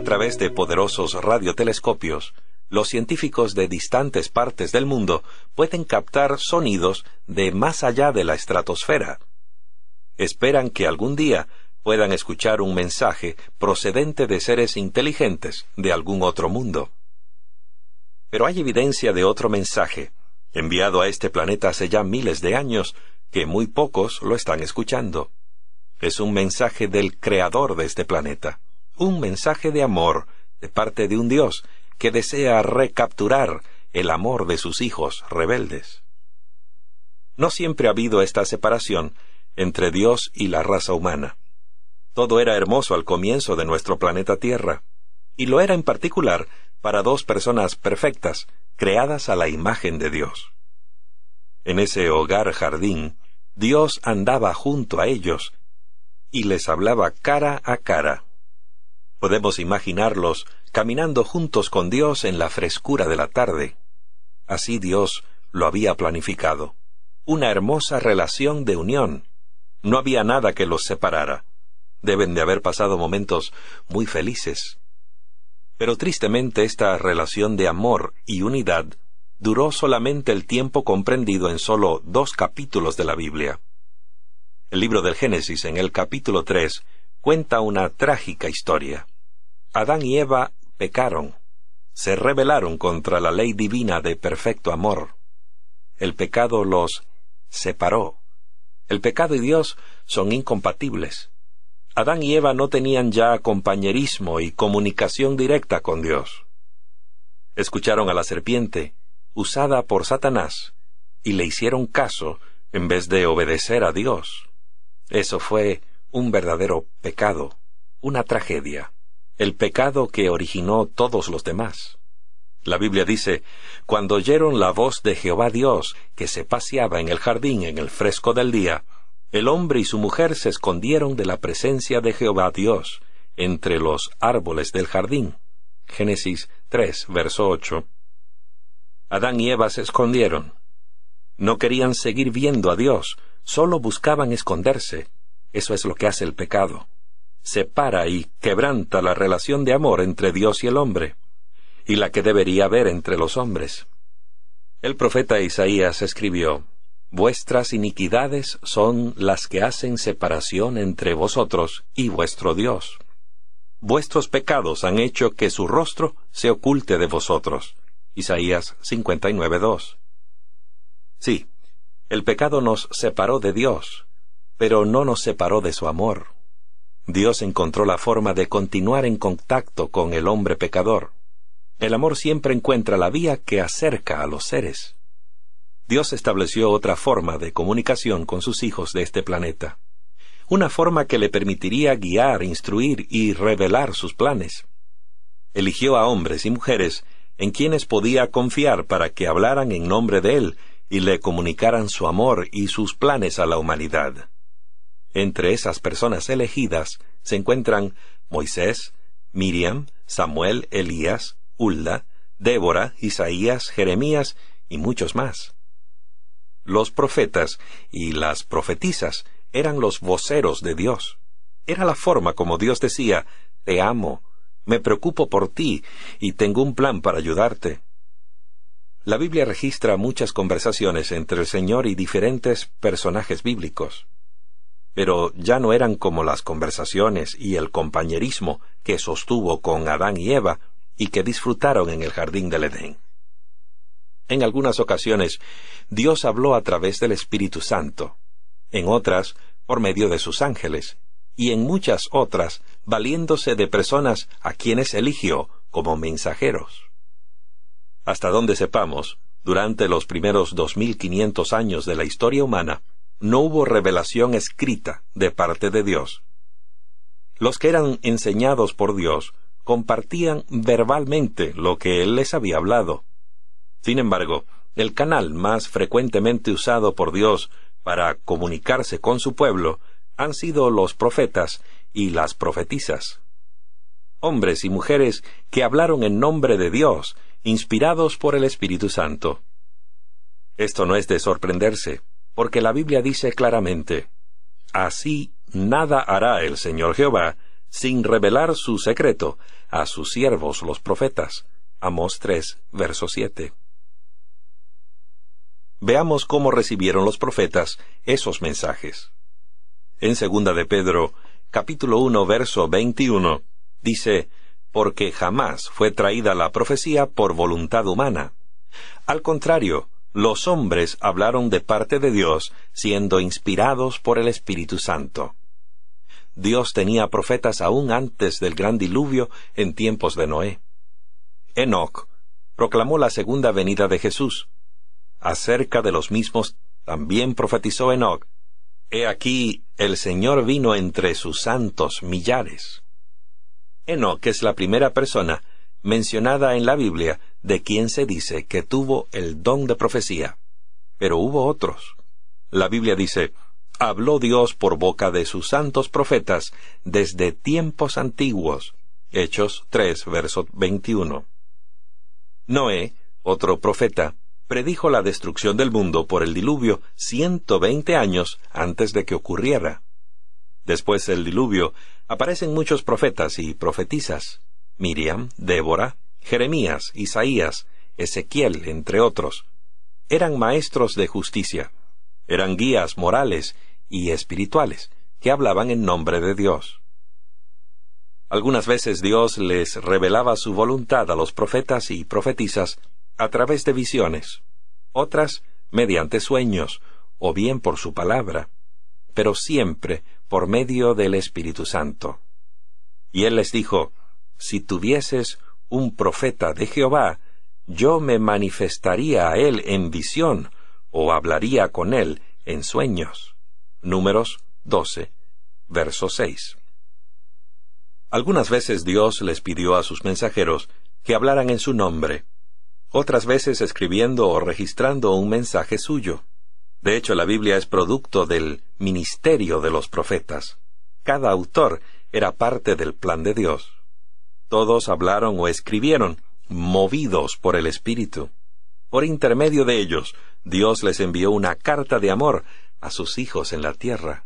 A través de poderosos radiotelescopios, los científicos de distantes partes del mundo pueden captar sonidos de más allá de la estratosfera. Esperan que algún día puedan escuchar un mensaje procedente de seres inteligentes de algún otro mundo. Pero hay evidencia de otro mensaje, enviado a este planeta hace ya miles de años, que muy pocos lo están escuchando. Es un mensaje del creador de este planeta un mensaje de amor de parte de un Dios que desea recapturar el amor de sus hijos rebeldes. No siempre ha habido esta separación entre Dios y la raza humana. Todo era hermoso al comienzo de nuestro planeta Tierra, y lo era en particular para dos personas perfectas, creadas a la imagen de Dios. En ese hogar jardín, Dios andaba junto a ellos y les hablaba cara a cara Podemos imaginarlos caminando juntos con Dios en la frescura de la tarde. Así Dios lo había planificado. Una hermosa relación de unión. No había nada que los separara. Deben de haber pasado momentos muy felices. Pero tristemente esta relación de amor y unidad duró solamente el tiempo comprendido en solo dos capítulos de la Biblia. El libro del Génesis en el capítulo 3 cuenta una trágica historia. Adán y Eva pecaron, se rebelaron contra la ley divina de perfecto amor. El pecado los separó. El pecado y Dios son incompatibles. Adán y Eva no tenían ya compañerismo y comunicación directa con Dios. Escucharon a la serpiente, usada por Satanás, y le hicieron caso en vez de obedecer a Dios. Eso fue un verdadero pecado, una tragedia el pecado que originó todos los demás. La Biblia dice, cuando oyeron la voz de Jehová Dios, que se paseaba en el jardín en el fresco del día, el hombre y su mujer se escondieron de la presencia de Jehová Dios, entre los árboles del jardín. Génesis 3, verso 8. Adán y Eva se escondieron. No querían seguir viendo a Dios, solo buscaban esconderse. Eso es lo que hace el pecado separa y quebranta la relación de amor entre Dios y el hombre, y la que debería haber entre los hombres. El profeta Isaías escribió, Vuestras iniquidades son las que hacen separación entre vosotros y vuestro Dios. Vuestros pecados han hecho que su rostro se oculte de vosotros. Isaías 59.2. Sí, el pecado nos separó de Dios, pero no nos separó de su amor. Dios encontró la forma de continuar en contacto con el hombre pecador. El amor siempre encuentra la vía que acerca a los seres. Dios estableció otra forma de comunicación con sus hijos de este planeta, una forma que le permitiría guiar, instruir y revelar sus planes. Eligió a hombres y mujeres en quienes podía confiar para que hablaran en nombre de Él y le comunicaran su amor y sus planes a la humanidad. Entre esas personas elegidas se encuentran Moisés, Miriam, Samuel, Elías, Hulda, Débora, Isaías, Jeremías y muchos más. Los profetas y las profetisas eran los voceros de Dios. Era la forma como Dios decía, te amo, me preocupo por ti y tengo un plan para ayudarte. La Biblia registra muchas conversaciones entre el Señor y diferentes personajes bíblicos pero ya no eran como las conversaciones y el compañerismo que sostuvo con Adán y Eva y que disfrutaron en el jardín del Edén. En algunas ocasiones, Dios habló a través del Espíritu Santo, en otras, por medio de sus ángeles, y en muchas otras, valiéndose de personas a quienes eligió como mensajeros. Hasta donde sepamos, durante los primeros quinientos años de la historia humana, no hubo revelación escrita de parte de Dios. Los que eran enseñados por Dios compartían verbalmente lo que Él les había hablado. Sin embargo, el canal más frecuentemente usado por Dios para comunicarse con su pueblo han sido los profetas y las profetisas. Hombres y mujeres que hablaron en nombre de Dios, inspirados por el Espíritu Santo. Esto no es de sorprenderse, porque la Biblia dice claramente, Así nada hará el Señor Jehová sin revelar su secreto a sus siervos los profetas. Amos 3, verso 7. Veamos cómo recibieron los profetas esos mensajes. En 2 de Pedro, capítulo 1, verso 21, dice, porque jamás fue traída la profecía por voluntad humana. Al contrario, los hombres hablaron de parte de Dios siendo inspirados por el Espíritu Santo. Dios tenía profetas aún antes del gran diluvio en tiempos de Noé. Enoch proclamó la segunda venida de Jesús. Acerca de los mismos también profetizó Enoc. He aquí, el Señor vino entre sus santos millares. Enoc es la primera persona mencionada en la Biblia de quien se dice que tuvo el don de profecía. Pero hubo otros. La Biblia dice, habló Dios por boca de sus santos profetas desde tiempos antiguos. Hechos 3, verso 21. Noé, otro profeta, predijo la destrucción del mundo por el diluvio veinte años antes de que ocurriera. Después del diluvio, aparecen muchos profetas y profetizas. Miriam, Débora, Jeremías, Isaías, Ezequiel, entre otros, eran maestros de justicia, eran guías morales y espirituales que hablaban en nombre de Dios. Algunas veces Dios les revelaba su voluntad a los profetas y profetisas a través de visiones, otras mediante sueños o bien por su palabra, pero siempre por medio del Espíritu Santo. Y Él les dijo, Si tuvieses un profeta de Jehová, yo me manifestaría a él en visión, o hablaría con él en sueños. Números 12, verso 6. Algunas veces Dios les pidió a sus mensajeros que hablaran en su nombre, otras veces escribiendo o registrando un mensaje suyo. De hecho, la Biblia es producto del ministerio de los profetas. Cada autor era parte del plan de Dios. Todos hablaron o escribieron, movidos por el Espíritu. Por intermedio de ellos, Dios les envió una carta de amor a sus hijos en la tierra.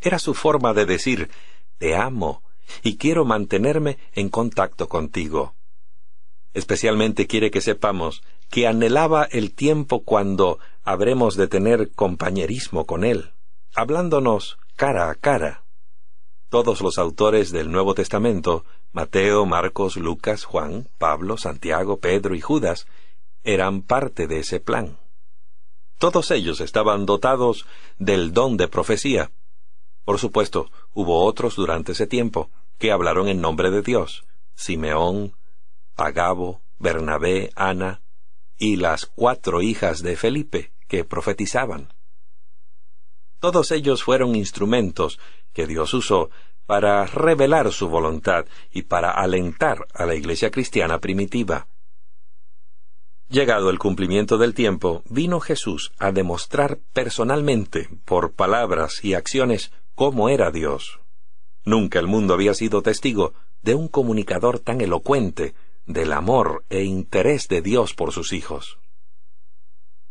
Era su forma de decir, te amo y quiero mantenerme en contacto contigo. Especialmente quiere que sepamos que anhelaba el tiempo cuando habremos de tener compañerismo con Él, hablándonos cara a cara. Todos los autores del Nuevo Testamento Mateo, Marcos, Lucas, Juan, Pablo, Santiago, Pedro y Judas eran parte de ese plan. Todos ellos estaban dotados del don de profecía. Por supuesto, hubo otros durante ese tiempo que hablaron en nombre de Dios, Simeón, Agabo, Bernabé, Ana y las cuatro hijas de Felipe que profetizaban. Todos ellos fueron instrumentos que Dios usó para revelar su voluntad y para alentar a la Iglesia cristiana primitiva. Llegado el cumplimiento del tiempo, vino Jesús a demostrar personalmente, por palabras y acciones, cómo era Dios. Nunca el mundo había sido testigo de un comunicador tan elocuente del amor e interés de Dios por sus hijos.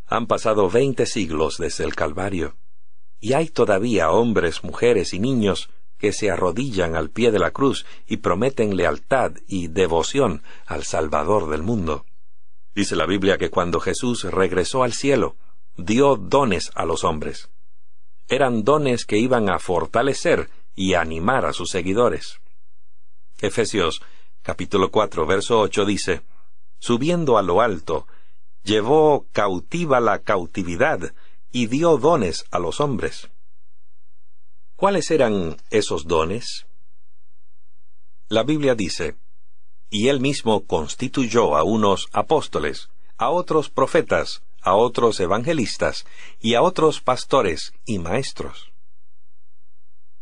Han pasado veinte siglos desde el Calvario, y hay todavía hombres, mujeres y niños que se arrodillan al pie de la cruz y prometen lealtad y devoción al Salvador del mundo. Dice la Biblia que cuando Jesús regresó al cielo, dio dones a los hombres. Eran dones que iban a fortalecer y animar a sus seguidores. Efesios capítulo 4 verso 8 dice, Subiendo a lo alto, llevó cautiva la cautividad y dio dones a los hombres. ¿Cuáles eran esos dones? La Biblia dice, y él mismo constituyó a unos apóstoles, a otros profetas, a otros evangelistas y a otros pastores y maestros.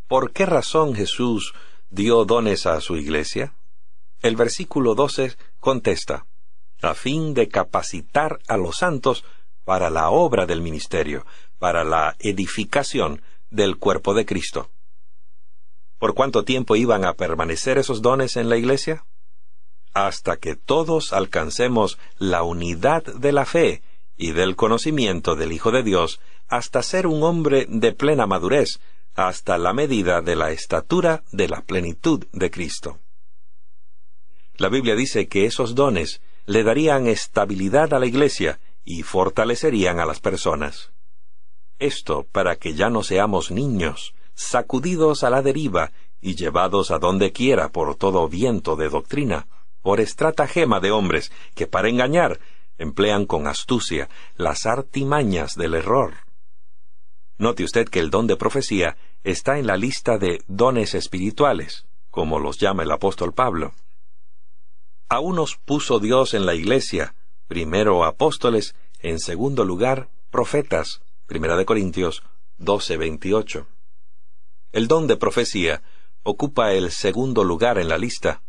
¿Por qué razón Jesús dio dones a su iglesia? El versículo 12 contesta, a fin de capacitar a los santos para la obra del ministerio, para la edificación, del cuerpo de Cristo. ¿Por cuánto tiempo iban a permanecer esos dones en la Iglesia? Hasta que todos alcancemos la unidad de la fe y del conocimiento del Hijo de Dios, hasta ser un hombre de plena madurez, hasta la medida de la estatura de la plenitud de Cristo. La Biblia dice que esos dones le darían estabilidad a la Iglesia y fortalecerían a las personas. Esto para que ya no seamos niños, sacudidos a la deriva y llevados a donde quiera por todo viento de doctrina, por estratagema de hombres que para engañar emplean con astucia las artimañas del error. Note usted que el don de profecía está en la lista de dones espirituales, como los llama el apóstol Pablo. A unos puso Dios en la iglesia, primero apóstoles, en segundo lugar profetas, 1 de Corintios 12:28. El don de profecía ocupa el segundo lugar en la lista,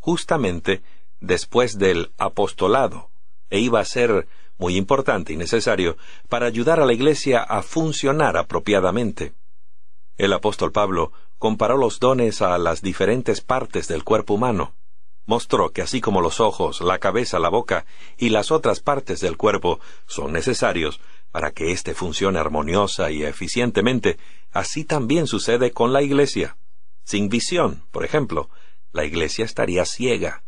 justamente después del apostolado, e iba a ser muy importante y necesario para ayudar a la Iglesia a funcionar apropiadamente. El apóstol Pablo comparó los dones a las diferentes partes del cuerpo humano. Mostró que así como los ojos, la cabeza, la boca y las otras partes del cuerpo son necesarios para que éste funcione armoniosa y eficientemente, así también sucede con la Iglesia. Sin visión, por ejemplo, la Iglesia estaría ciega.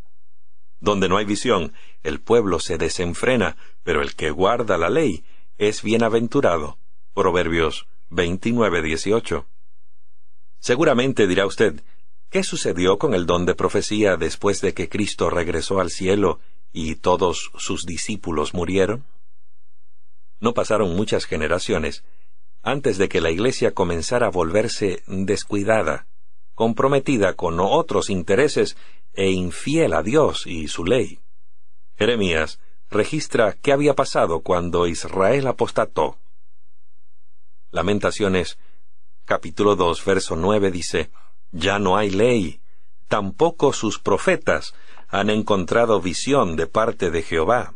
Donde no hay visión, el pueblo se desenfrena, pero el que guarda la ley es bienaventurado. Proverbios 29:18. Seguramente dirá usted, ¿qué sucedió con el don de profecía después de que Cristo regresó al cielo y todos sus discípulos murieron? No pasaron muchas generaciones antes de que la Iglesia comenzara a volverse descuidada, comprometida con otros intereses e infiel a Dios y su ley. Jeremías registra qué había pasado cuando Israel apostató. Lamentaciones capítulo 2 verso 9 dice, Ya no hay ley, tampoco sus profetas han encontrado visión de parte de Jehová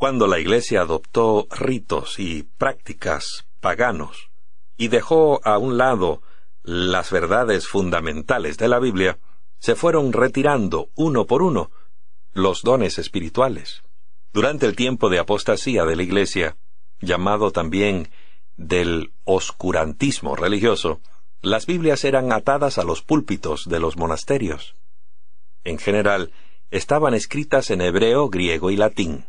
cuando la Iglesia adoptó ritos y prácticas paganos y dejó a un lado las verdades fundamentales de la Biblia, se fueron retirando uno por uno los dones espirituales. Durante el tiempo de apostasía de la Iglesia, llamado también del oscurantismo religioso, las Biblias eran atadas a los púlpitos de los monasterios. En general, estaban escritas en hebreo, griego y latín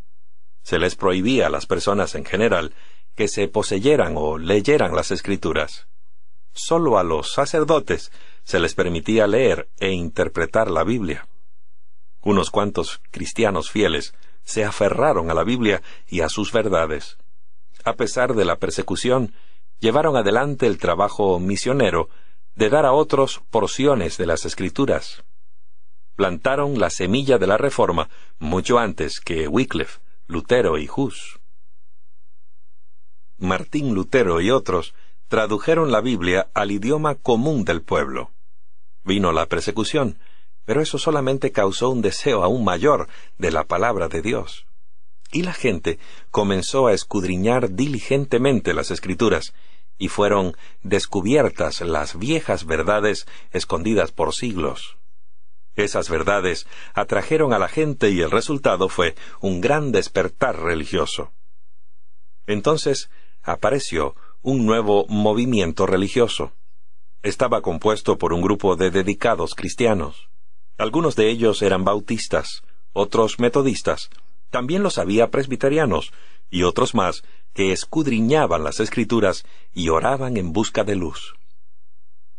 se les prohibía a las personas en general que se poseyeran o leyeran las escrituras. Solo a los sacerdotes se les permitía leer e interpretar la Biblia. Unos cuantos cristianos fieles se aferraron a la Biblia y a sus verdades. A pesar de la persecución, llevaron adelante el trabajo misionero de dar a otros porciones de las escrituras. Plantaron la semilla de la reforma mucho antes que Wycliffe, Lutero y Hus. Martín Lutero y otros tradujeron la Biblia al idioma común del pueblo. Vino la persecución, pero eso solamente causó un deseo aún mayor de la palabra de Dios. Y la gente comenzó a escudriñar diligentemente las escrituras, y fueron descubiertas las viejas verdades escondidas por siglos. Esas verdades atrajeron a la gente y el resultado fue un gran despertar religioso. Entonces apareció un nuevo movimiento religioso. Estaba compuesto por un grupo de dedicados cristianos. Algunos de ellos eran bautistas, otros metodistas, también los había presbiterianos y otros más que escudriñaban las escrituras y oraban en busca de luz.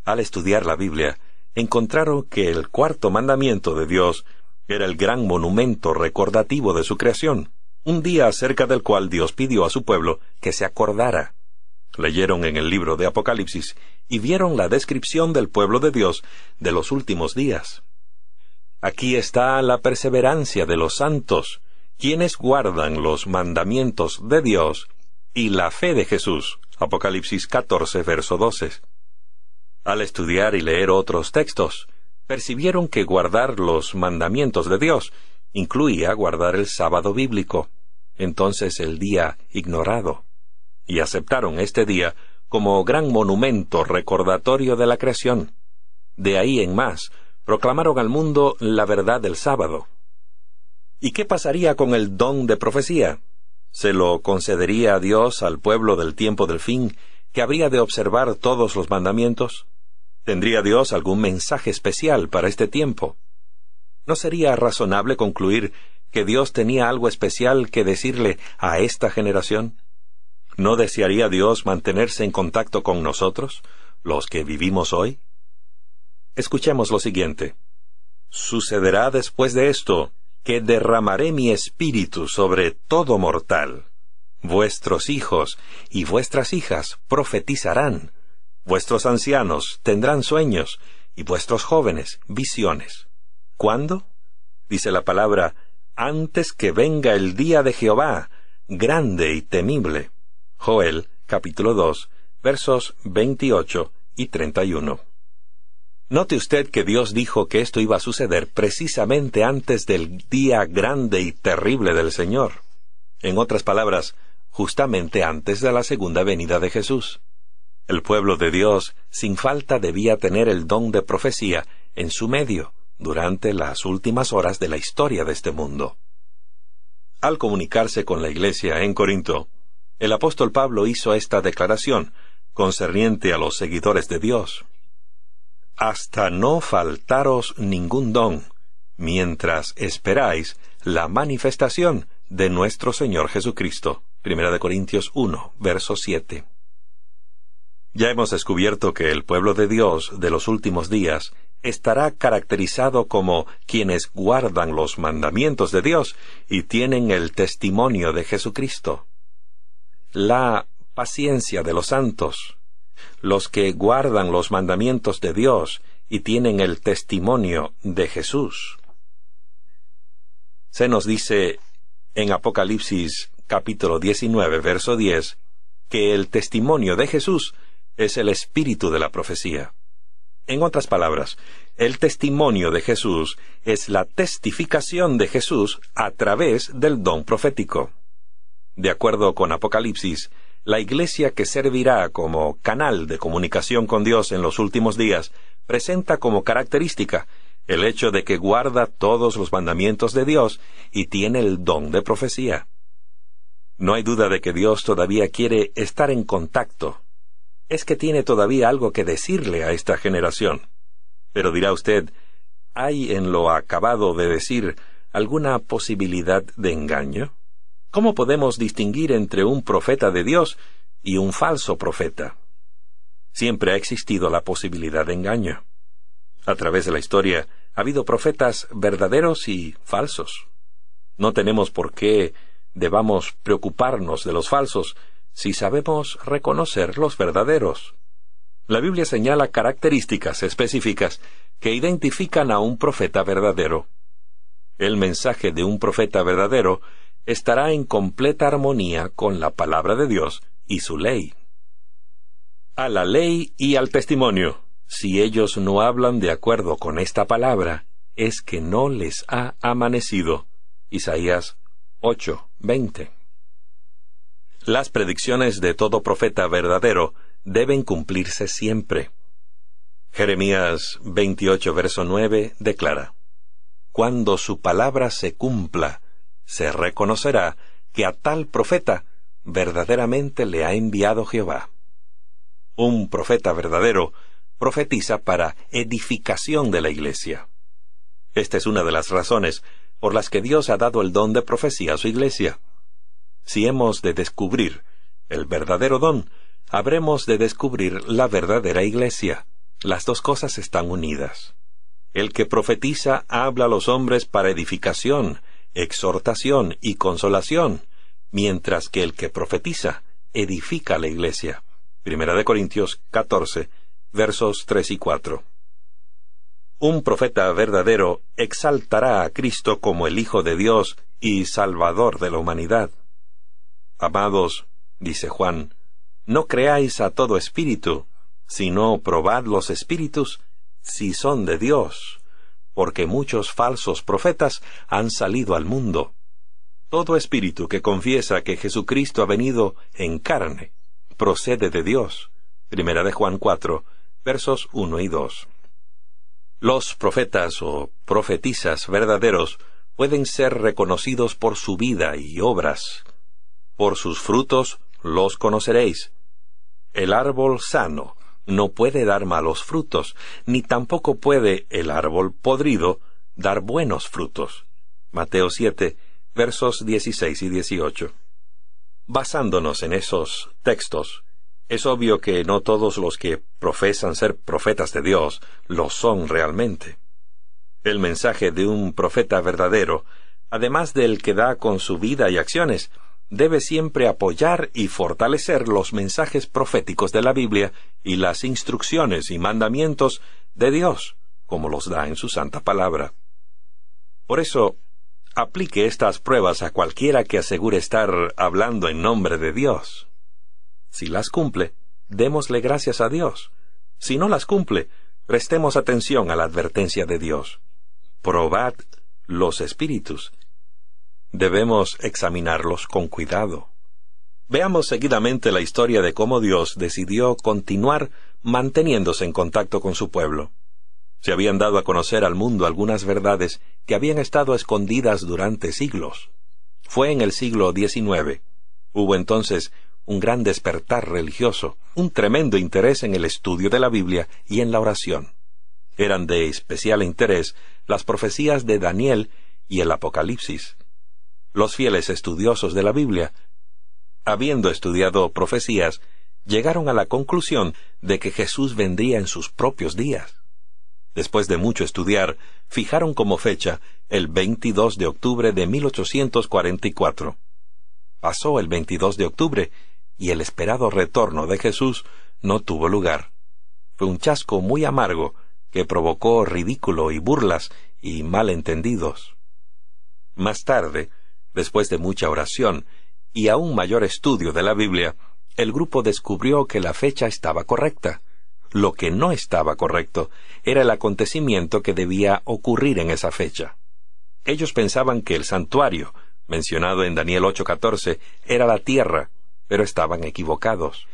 Al estudiar la Biblia, encontraron que el cuarto mandamiento de Dios era el gran monumento recordativo de su creación, un día acerca del cual Dios pidió a su pueblo que se acordara. Leyeron en el libro de Apocalipsis y vieron la descripción del pueblo de Dios de los últimos días. Aquí está la perseverancia de los santos, quienes guardan los mandamientos de Dios y la fe de Jesús. Apocalipsis 14, verso 12. Al estudiar y leer otros textos, percibieron que guardar los mandamientos de Dios incluía guardar el sábado bíblico, entonces el día ignorado, y aceptaron este día como gran monumento recordatorio de la creación. De ahí en más, proclamaron al mundo la verdad del sábado. ¿Y qué pasaría con el don de profecía? ¿Se lo concedería a Dios al pueblo del tiempo del fin que habría de observar todos los mandamientos? ¿Tendría Dios algún mensaje especial para este tiempo? ¿No sería razonable concluir que Dios tenía algo especial que decirle a esta generación? ¿No desearía Dios mantenerse en contacto con nosotros, los que vivimos hoy? Escuchemos lo siguiente. Sucederá después de esto que derramaré mi espíritu sobre todo mortal. Vuestros hijos y vuestras hijas profetizarán, vuestros ancianos tendrán sueños, y vuestros jóvenes visiones. ¿Cuándo? Dice la palabra, antes que venga el día de Jehová, grande y temible. Joel capítulo 2 versos 28 y 31. Note usted que Dios dijo que esto iba a suceder precisamente antes del día grande y terrible del Señor. En otras palabras, justamente antes de la segunda venida de Jesús. El pueblo de Dios sin falta debía tener el don de profecía en su medio durante las últimas horas de la historia de este mundo. Al comunicarse con la iglesia en Corinto, el apóstol Pablo hizo esta declaración concerniente a los seguidores de Dios. Hasta no faltaros ningún don, mientras esperáis la manifestación de nuestro Señor Jesucristo 1 de Corintios 1, verso 7. Ya hemos descubierto que el pueblo de Dios de los últimos días estará caracterizado como quienes guardan los mandamientos de Dios y tienen el testimonio de Jesucristo. La paciencia de los santos, los que guardan los mandamientos de Dios y tienen el testimonio de Jesús. Se nos dice en Apocalipsis capítulo 19, verso 10, que el testimonio de Jesús es el espíritu de la profecía. En otras palabras, el testimonio de Jesús es la testificación de Jesús a través del don profético. De acuerdo con Apocalipsis, la iglesia que servirá como canal de comunicación con Dios en los últimos días presenta como característica el hecho de que guarda todos los mandamientos de Dios y tiene el don de profecía. No hay duda de que Dios todavía quiere estar en contacto. Es que tiene todavía algo que decirle a esta generación. Pero dirá usted, ¿hay en lo acabado de decir alguna posibilidad de engaño? ¿Cómo podemos distinguir entre un profeta de Dios y un falso profeta? Siempre ha existido la posibilidad de engaño. A través de la historia ha habido profetas verdaderos y falsos. No tenemos por qué debamos preocuparnos de los falsos si sabemos reconocer los verdaderos. La Biblia señala características específicas que identifican a un profeta verdadero. El mensaje de un profeta verdadero estará en completa armonía con la palabra de Dios y su ley. A la ley y al testimonio. Si ellos no hablan de acuerdo con esta palabra, es que no les ha amanecido. Isaías 8.20. Las predicciones de todo profeta verdadero deben cumplirse siempre. Jeremías 28, verso 9 declara, Cuando su palabra se cumpla, se reconocerá que a tal profeta verdaderamente le ha enviado Jehová. Un profeta verdadero profetiza para edificación de la iglesia. Esta es una de las razones por las que Dios ha dado el don de profecía a su iglesia. Si hemos de descubrir el verdadero don, habremos de descubrir la verdadera iglesia. Las dos cosas están unidas. El que profetiza habla a los hombres para edificación, exhortación y consolación, mientras que el que profetiza edifica la iglesia. Primera de Corintios 14, versos 3 y 4 un profeta verdadero exaltará a Cristo como el Hijo de Dios y Salvador de la humanidad. Amados, dice Juan, no creáis a todo espíritu, sino probad los espíritus si son de Dios, porque muchos falsos profetas han salido al mundo. Todo espíritu que confiesa que Jesucristo ha venido en carne procede de Dios. Primera de Juan 4, versos 1 y 2. Los profetas o profetisas verdaderos pueden ser reconocidos por su vida y obras. Por sus frutos los conoceréis. El árbol sano no puede dar malos frutos, ni tampoco puede el árbol podrido dar buenos frutos. Mateo 7, versos 16 y 18. Basándonos en esos textos, es obvio que no todos los que profesan ser profetas de Dios lo son realmente. El mensaje de un profeta verdadero, además del que da con su vida y acciones, debe siempre apoyar y fortalecer los mensajes proféticos de la Biblia y las instrucciones y mandamientos de Dios, como los da en su santa palabra. Por eso, aplique estas pruebas a cualquiera que asegure estar hablando en nombre de Dios. Si las cumple, démosle gracias a Dios. Si no las cumple, prestemos atención a la advertencia de Dios. Probad los espíritus. Debemos examinarlos con cuidado. Veamos seguidamente la historia de cómo Dios decidió continuar manteniéndose en contacto con su pueblo. Se habían dado a conocer al mundo algunas verdades que habían estado escondidas durante siglos. Fue en el siglo XIX. Hubo entonces un gran despertar religioso, un tremendo interés en el estudio de la Biblia y en la oración. Eran de especial interés las profecías de Daniel y el Apocalipsis. Los fieles estudiosos de la Biblia, habiendo estudiado profecías, llegaron a la conclusión de que Jesús vendría en sus propios días. Después de mucho estudiar, fijaron como fecha el 22 de octubre de 1844. Pasó el 22 de octubre y el esperado retorno de Jesús no tuvo lugar. Fue un chasco muy amargo que provocó ridículo y burlas y malentendidos. Más tarde, después de mucha oración y aún mayor estudio de la Biblia, el grupo descubrió que la fecha estaba correcta. Lo que no estaba correcto era el acontecimiento que debía ocurrir en esa fecha. Ellos pensaban que el santuario, mencionado en Daniel 8:14, era la tierra, pero estaban equivocados.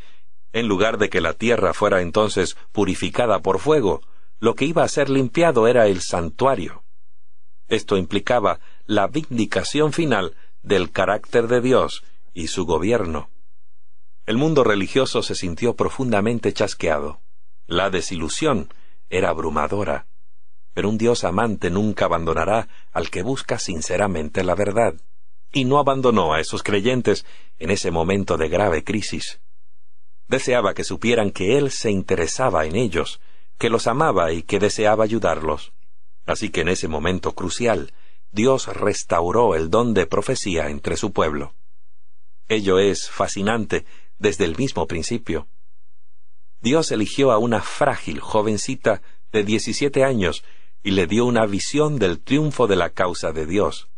En lugar de que la tierra fuera entonces purificada por fuego, lo que iba a ser limpiado era el santuario. Esto implicaba la vindicación final del carácter de Dios y su gobierno. El mundo religioso se sintió profundamente chasqueado. La desilusión era abrumadora. Pero un Dios amante nunca abandonará al que busca sinceramente la verdad y no abandonó a esos creyentes en ese momento de grave crisis. Deseaba que supieran que Él se interesaba en ellos, que los amaba y que deseaba ayudarlos. Así que en ese momento crucial, Dios restauró el don de profecía entre su pueblo. Ello es fascinante desde el mismo principio. Dios eligió a una frágil jovencita de 17 años y le dio una visión del triunfo de la causa de Dios.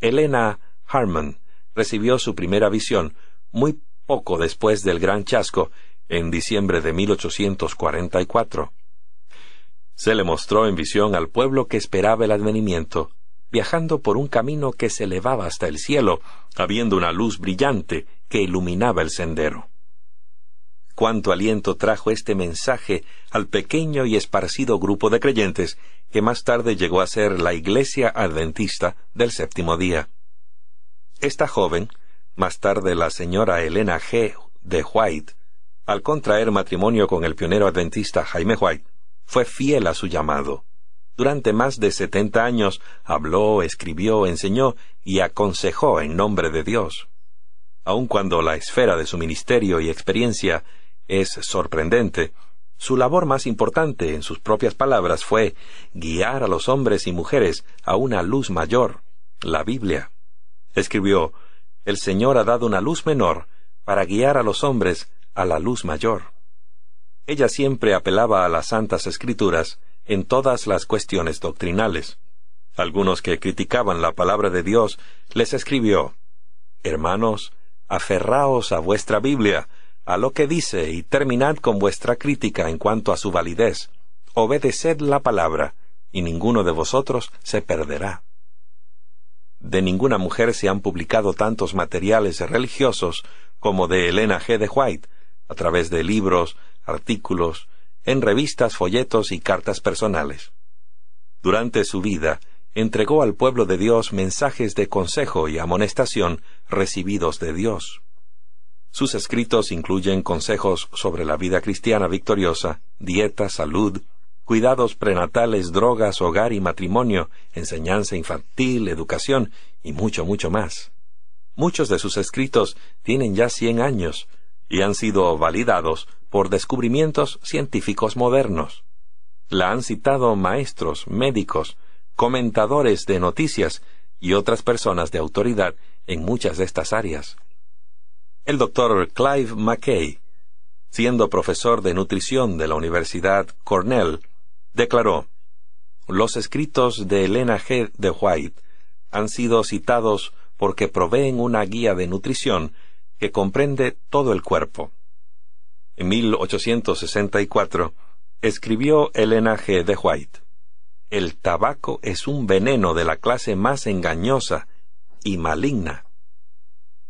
Elena Harmon recibió su primera visión muy poco después del gran chasco, en diciembre de 1844. Se le mostró en visión al pueblo que esperaba el advenimiento, viajando por un camino que se elevaba hasta el cielo, habiendo una luz brillante que iluminaba el sendero cuánto aliento trajo este mensaje al pequeño y esparcido grupo de creyentes que más tarde llegó a ser la Iglesia Adventista del séptimo día. Esta joven, más tarde la señora Elena G. de White, al contraer matrimonio con el pionero adventista Jaime White, fue fiel a su llamado. Durante más de setenta años habló, escribió, enseñó y aconsejó en nombre de Dios aun cuando la esfera de su ministerio y experiencia es sorprendente. Su labor más importante, en sus propias palabras, fue guiar a los hombres y mujeres a una luz mayor, la Biblia. Escribió, El Señor ha dado una luz menor para guiar a los hombres a la luz mayor. Ella siempre apelaba a las santas escrituras en todas las cuestiones doctrinales. Algunos que criticaban la palabra de Dios les escribió, Hermanos, aferraos a vuestra Biblia, a lo que dice y terminad con vuestra crítica en cuanto a su validez. Obedeced la palabra, y ninguno de vosotros se perderá. De ninguna mujer se han publicado tantos materiales religiosos como de Elena G. de White, a través de libros, artículos, en revistas, folletos y cartas personales. Durante su vida, entregó al pueblo de Dios mensajes de consejo y amonestación recibidos de Dios. Sus escritos incluyen consejos sobre la vida cristiana victoriosa, dieta, salud, cuidados prenatales, drogas, hogar y matrimonio, enseñanza infantil, educación y mucho, mucho más. Muchos de sus escritos tienen ya cien años y han sido validados por descubrimientos científicos modernos. La han citado maestros, médicos, comentadores de noticias y otras personas de autoridad en muchas de estas áreas el doctor Clive McKay, siendo profesor de nutrición de la Universidad Cornell, declaró, Los escritos de Elena G. de White han sido citados porque proveen una guía de nutrición que comprende todo el cuerpo. En 1864 escribió Elena G. de White, El tabaco es un veneno de la clase más engañosa y maligna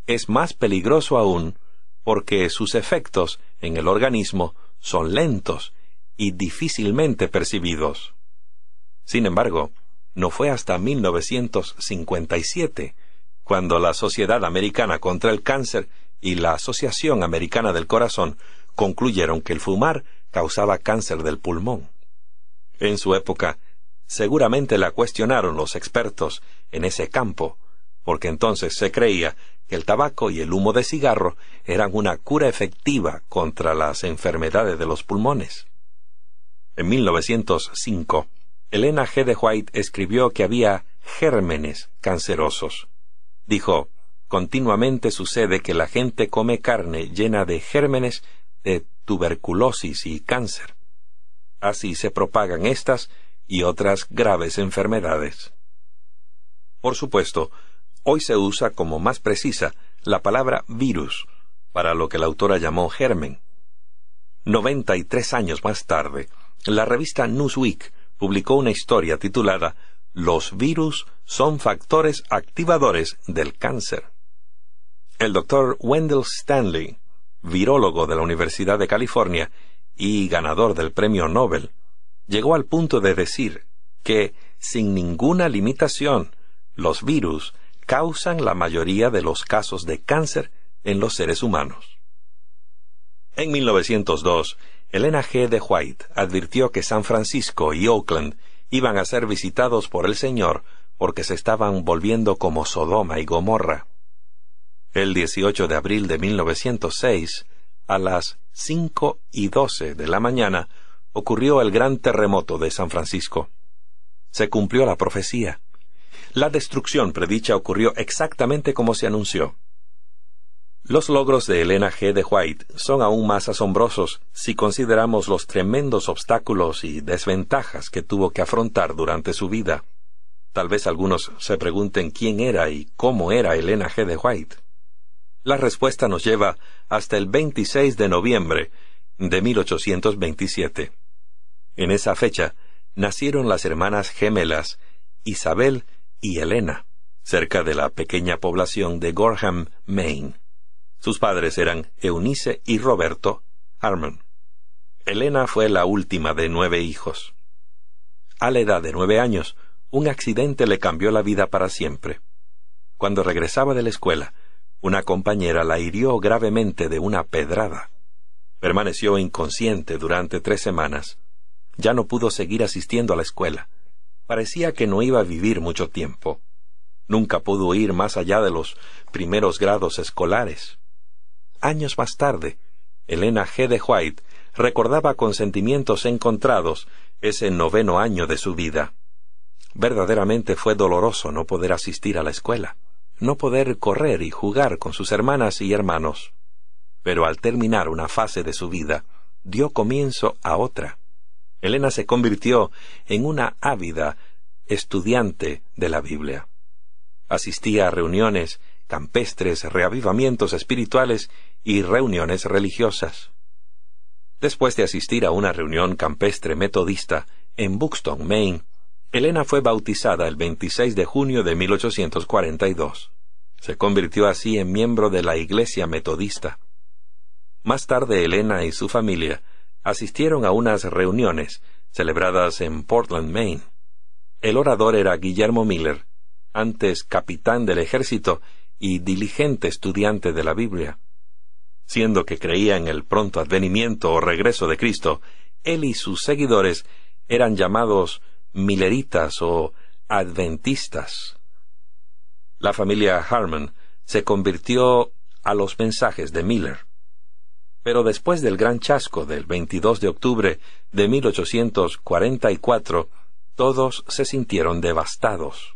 es más peligroso aún porque sus efectos en el organismo son lentos y difícilmente percibidos. Sin embargo, no fue hasta 1957 cuando la Sociedad Americana contra el Cáncer y la Asociación Americana del Corazón concluyeron que el fumar causaba cáncer del pulmón. En su época, seguramente la cuestionaron los expertos en ese campo, porque entonces se creía el tabaco y el humo de cigarro eran una cura efectiva contra las enfermedades de los pulmones. En 1905, Elena G. de White escribió que había gérmenes cancerosos. Dijo, continuamente sucede que la gente come carne llena de gérmenes de tuberculosis y cáncer. Así se propagan estas y otras graves enfermedades. Por supuesto, Hoy se usa como más precisa la palabra virus, para lo que la autora llamó germen. 93 años más tarde, la revista Newsweek publicó una historia titulada Los virus son factores activadores del cáncer. El doctor Wendell Stanley, virólogo de la Universidad de California y ganador del Premio Nobel, llegó al punto de decir que, sin ninguna limitación, los virus causan la mayoría de los casos de cáncer en los seres humanos. En 1902, Elena G. de White advirtió que San Francisco y Oakland iban a ser visitados por el Señor porque se estaban volviendo como Sodoma y Gomorra. El 18 de abril de 1906, a las 5 y 12 de la mañana, ocurrió el gran terremoto de San Francisco. Se cumplió la profecía. La destrucción predicha ocurrió exactamente como se anunció. Los logros de Elena G. de White son aún más asombrosos si consideramos los tremendos obstáculos y desventajas que tuvo que afrontar durante su vida. Tal vez algunos se pregunten quién era y cómo era Elena G. de White. La respuesta nos lleva hasta el 26 de noviembre de 1827. En esa fecha nacieron las hermanas gemelas Isabel y Elena, cerca de la pequeña población de Gorham, Maine. Sus padres eran Eunice y Roberto Harmon. Elena fue la última de nueve hijos. A la edad de nueve años, un accidente le cambió la vida para siempre. Cuando regresaba de la escuela, una compañera la hirió gravemente de una pedrada. Permaneció inconsciente durante tres semanas. Ya no pudo seguir asistiendo a la escuela. Parecía que no iba a vivir mucho tiempo. Nunca pudo ir más allá de los primeros grados escolares. Años más tarde, Elena G. de White recordaba con sentimientos encontrados ese noveno año de su vida. Verdaderamente fue doloroso no poder asistir a la escuela, no poder correr y jugar con sus hermanas y hermanos. Pero al terminar una fase de su vida, dio comienzo a otra. Elena se convirtió en una ávida estudiante de la Biblia. Asistía a reuniones campestres, reavivamientos espirituales y reuniones religiosas. Después de asistir a una reunión campestre metodista en Buxton, Maine, Elena fue bautizada el 26 de junio de 1842. Se convirtió así en miembro de la Iglesia Metodista. Más tarde Elena y su familia asistieron a unas reuniones celebradas en Portland, Maine. El orador era Guillermo Miller, antes capitán del ejército y diligente estudiante de la Biblia. Siendo que creía en el pronto advenimiento o regreso de Cristo, él y sus seguidores eran llamados Milleritas o adventistas. La familia Harmon se convirtió a los mensajes de Miller. Pero después del gran chasco del 22 de octubre de 1844, todos se sintieron devastados.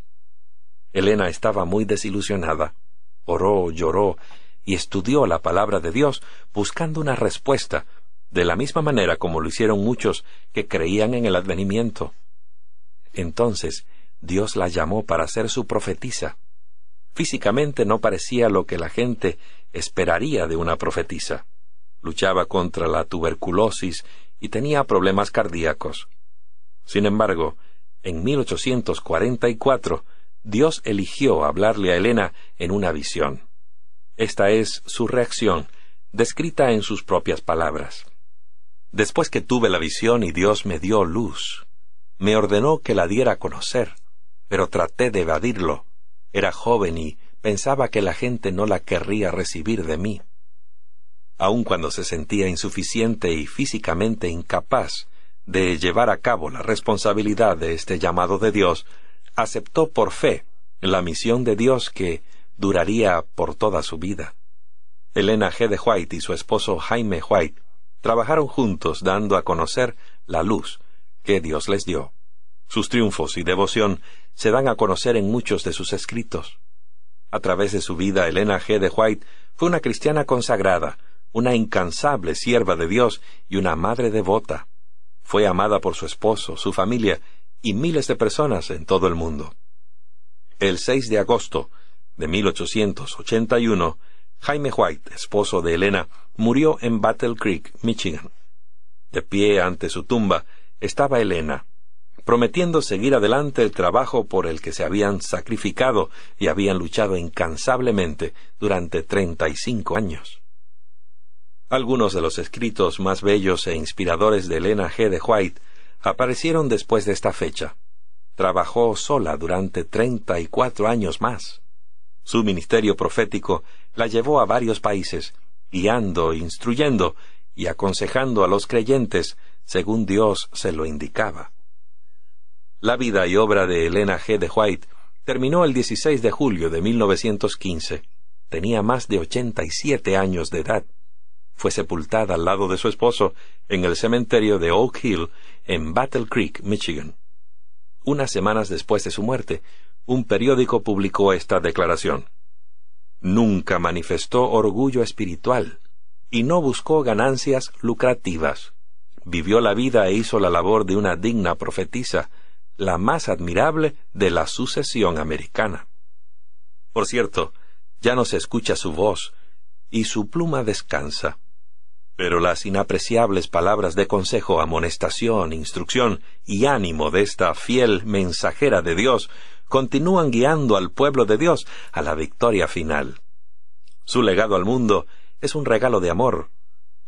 Elena estaba muy desilusionada. Oró, lloró y estudió la palabra de Dios buscando una respuesta, de la misma manera como lo hicieron muchos que creían en el advenimiento. Entonces Dios la llamó para ser su profetisa. Físicamente no parecía lo que la gente esperaría de una profetisa luchaba contra la tuberculosis y tenía problemas cardíacos. Sin embargo, en 1844, Dios eligió hablarle a Elena en una visión. Esta es su reacción, descrita en sus propias palabras. Después que tuve la visión y Dios me dio luz, me ordenó que la diera a conocer, pero traté de evadirlo. Era joven y pensaba que la gente no la querría recibir de mí aun cuando se sentía insuficiente y físicamente incapaz de llevar a cabo la responsabilidad de este llamado de Dios, aceptó por fe la misión de Dios que duraría por toda su vida. Elena G. de White y su esposo Jaime White trabajaron juntos dando a conocer la luz que Dios les dio. Sus triunfos y devoción se dan a conocer en muchos de sus escritos. A través de su vida, Elena G. de White fue una cristiana consagrada, una incansable sierva de Dios y una madre devota. Fue amada por su esposo, su familia y miles de personas en todo el mundo. El 6 de agosto de 1881, Jaime White, esposo de Elena, murió en Battle Creek, Michigan. De pie ante su tumba estaba Elena, prometiendo seguir adelante el trabajo por el que se habían sacrificado y habían luchado incansablemente durante treinta y cinco años. Algunos de los escritos más bellos e inspiradores de Elena G. de White aparecieron después de esta fecha. Trabajó sola durante treinta y cuatro años más. Su ministerio profético la llevó a varios países, guiando, instruyendo y aconsejando a los creyentes según Dios se lo indicaba. La vida y obra de Elena G. de White terminó el 16 de julio de 1915. Tenía más de 87 años de edad fue sepultada al lado de su esposo en el cementerio de Oak Hill en Battle Creek, Michigan. Unas semanas después de su muerte, un periódico publicó esta declaración. Nunca manifestó orgullo espiritual y no buscó ganancias lucrativas. Vivió la vida e hizo la labor de una digna profetisa, la más admirable de la sucesión americana. Por cierto, ya no se escucha su voz, y su pluma descansa. Pero las inapreciables palabras de consejo, amonestación, instrucción y ánimo de esta fiel mensajera de Dios continúan guiando al pueblo de Dios a la victoria final. Su legado al mundo es un regalo de amor,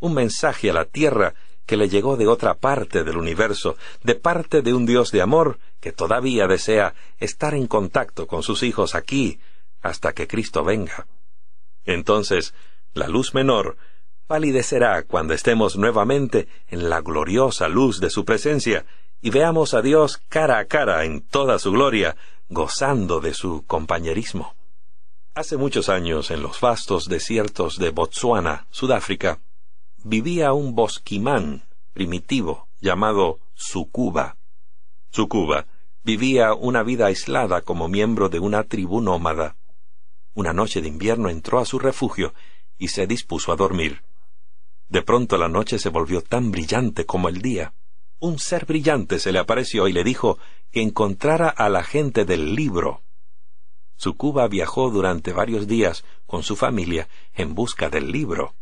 un mensaje a la tierra que le llegó de otra parte del universo, de parte de un Dios de amor que todavía desea estar en contacto con sus hijos aquí hasta que Cristo venga. Entonces, la luz menor validecerá cuando estemos nuevamente en la gloriosa luz de su presencia y veamos a Dios cara a cara en toda su gloria, gozando de su compañerismo. Hace muchos años, en los vastos desiertos de Botsuana, Sudáfrica, vivía un bosquimán primitivo llamado Sucuba. Sukuba vivía una vida aislada como miembro de una tribu nómada. Una noche de invierno entró a su refugio y se dispuso a dormir. De pronto la noche se volvió tan brillante como el día. Un ser brillante se le apareció y le dijo que encontrara a la gente del libro. Sucuba viajó durante varios días con su familia en busca del libro.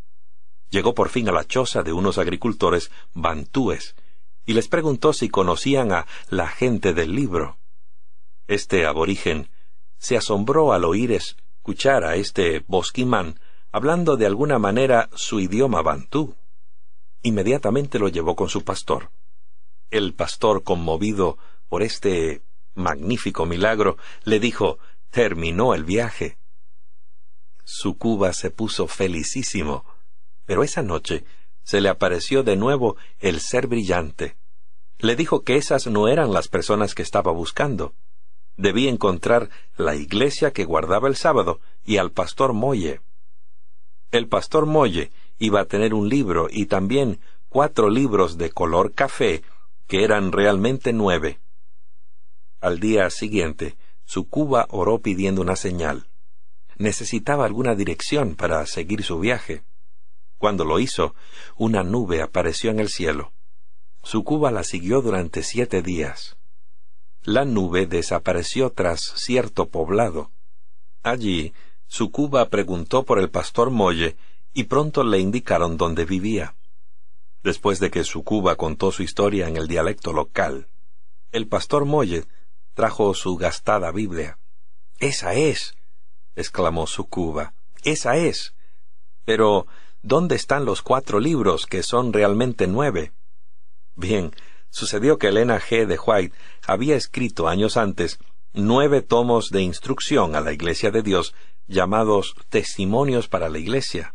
Llegó por fin a la choza de unos agricultores bantúes y les preguntó si conocían a la gente del libro. Este aborigen se asombró al oír escuchar a este bosquimán hablando de alguna manera su idioma bantú. Inmediatamente lo llevó con su pastor. El pastor, conmovido por este magnífico milagro, le dijo terminó el viaje. Su Cuba se puso felicísimo, pero esa noche se le apareció de nuevo el ser brillante. Le dijo que esas no eran las personas que estaba buscando. Debía encontrar la iglesia que guardaba el sábado y al pastor Moye. El pastor Molle iba a tener un libro y también cuatro libros de color café, que eran realmente nueve. Al día siguiente, su Cuba oró pidiendo una señal. Necesitaba alguna dirección para seguir su viaje. Cuando lo hizo, una nube apareció en el cielo. Su Cuba la siguió durante siete días. La nube desapareció tras cierto poblado. Allí Sucuba preguntó por el pastor Molle y pronto le indicaron dónde vivía. Después de que Sucuba contó su historia en el dialecto local, el pastor Molle trajo su gastada Biblia. Esa es, exclamó Sucuba, esa es. Pero, ¿dónde están los cuatro libros que son realmente nueve? Bien, sucedió que Elena G. de White había escrito años antes nueve tomos de instrucción a la Iglesia de Dios llamados Testimonios para la Iglesia.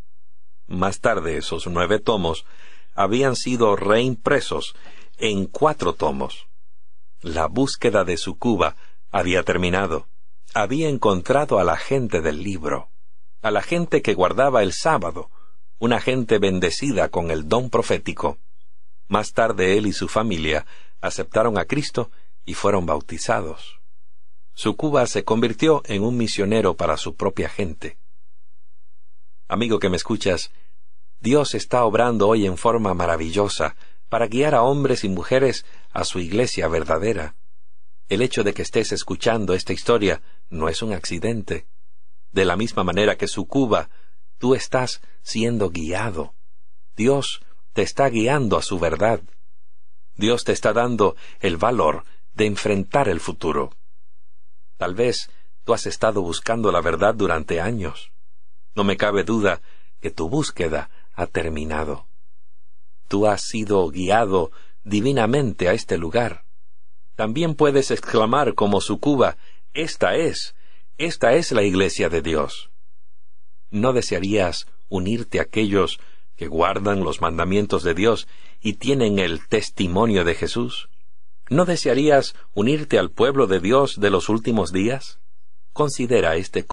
Más tarde esos nueve tomos habían sido reimpresos en cuatro tomos. La búsqueda de su Cuba había terminado. Había encontrado a la gente del libro, a la gente que guardaba el sábado, una gente bendecida con el don profético. Más tarde él y su familia aceptaron a Cristo y fueron bautizados. Cuba se convirtió en un misionero para su propia gente. Amigo que me escuchas, Dios está obrando hoy en forma maravillosa para guiar a hombres y mujeres a su iglesia verdadera. El hecho de que estés escuchando esta historia no es un accidente. De la misma manera que Cuba, tú estás siendo guiado. Dios te está guiando a su verdad. Dios te está dando el valor de enfrentar el futuro. Tal vez tú has estado buscando la verdad durante años. No me cabe duda que tu búsqueda ha terminado. Tú has sido guiado divinamente a este lugar. También puedes exclamar como su cuba: esta es, esta es la iglesia de Dios. ¿No desearías unirte a aquellos que guardan los mandamientos de Dios y tienen el testimonio de Jesús? ¿No desearías unirte al pueblo de Dios de los últimos días? Considera este